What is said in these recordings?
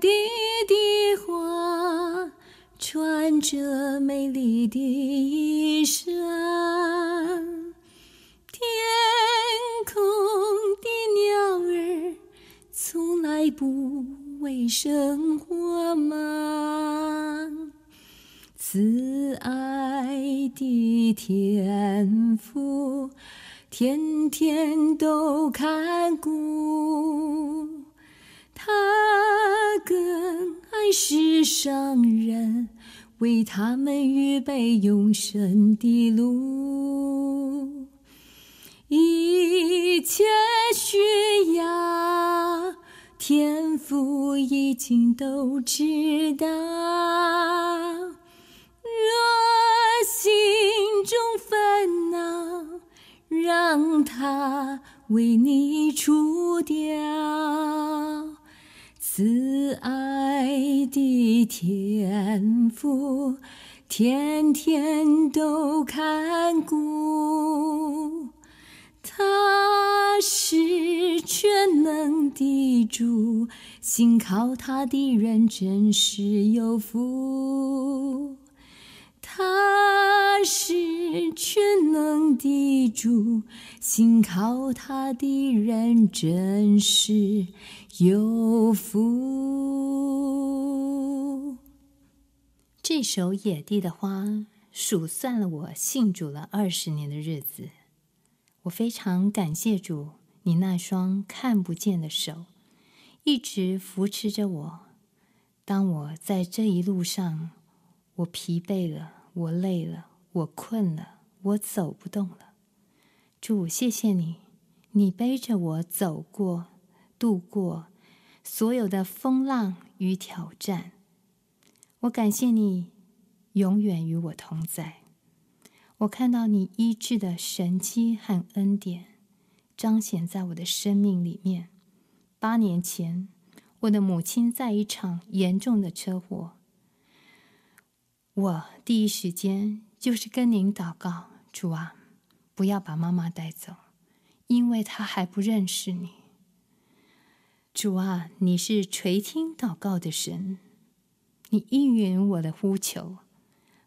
地的花穿着美丽的衣裳，天空的鸟儿从来不为生活忙，慈爱的天父天天都看顾他。是上人为他们预备永生的路，一切需要天赋，已经都知道。若心中烦恼，让他为你除掉，慈爱。的天赋，天天都看顾。他是全能的主，信靠他的人真是有福。他是全能的主，信靠他的人真是有福。这首《野地的花》，数算了我信主了二十年的日子。我非常感谢主，你那双看不见的手，一直扶持着我。当我在这一路上，我疲惫了，我累了，我困了，我走不动了。主，谢谢你，你背着我走过、度过所有的风浪与挑战。我感谢你，永远与我同在。我看到你医治的神迹和恩典，彰显在我的生命里面。八年前，我的母亲在一场严重的车祸，我第一时间就是跟您祷告：主啊，不要把妈妈带走，因为她还不认识你。主啊，你是垂听祷告的神。你应允我的呼求，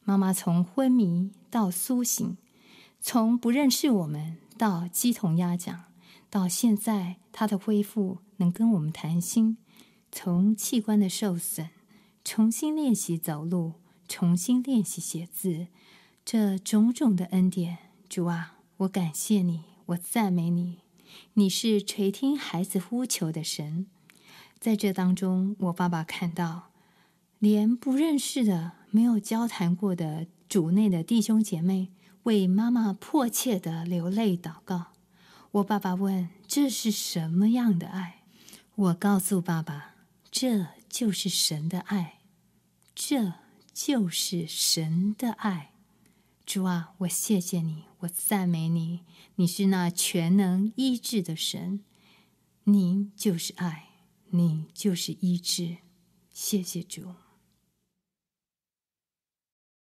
妈妈从昏迷到苏醒，从不认识我们到鸡同鸭讲，到现在她的恢复能跟我们谈心，从器官的受损，重新练习走路，重新练习写字，这种种的恩典，主啊，我感谢你，我赞美你，你是垂听孩子呼求的神。在这当中，我爸爸看到。连不认识的、没有交谈过的主内的弟兄姐妹，为妈妈迫切的流泪祷告。我爸爸问：“这是什么样的爱？”我告诉爸爸：“这就是神的爱，这就是神的爱。”主啊，我谢谢你，我赞美你，你是那全能医治的神，您就是爱，你就是医治。谢谢主。